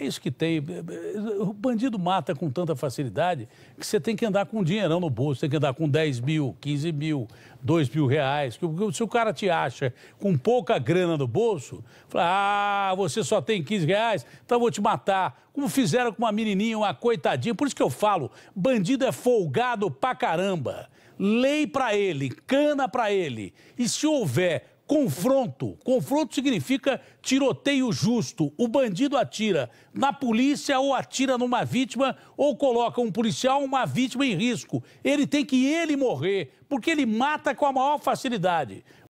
É isso que tem. O bandido mata com tanta facilidade que você tem que andar com um dinheirão no bolso, tem que andar com 10 mil, 15 mil, 2 mil reais. Se o cara te acha com pouca grana no bolso, fala, ah, você só tem 15 reais, então eu vou te matar. Como fizeram com uma menininha, uma coitadinha. Por isso que eu falo, bandido é folgado pra caramba. Lei pra ele, cana pra ele. E se houver confronto. Confronto significa tiroteio justo. O bandido atira na polícia ou atira numa vítima ou coloca um policial uma vítima em risco. Ele tem que ele morrer, porque ele mata com a maior facilidade.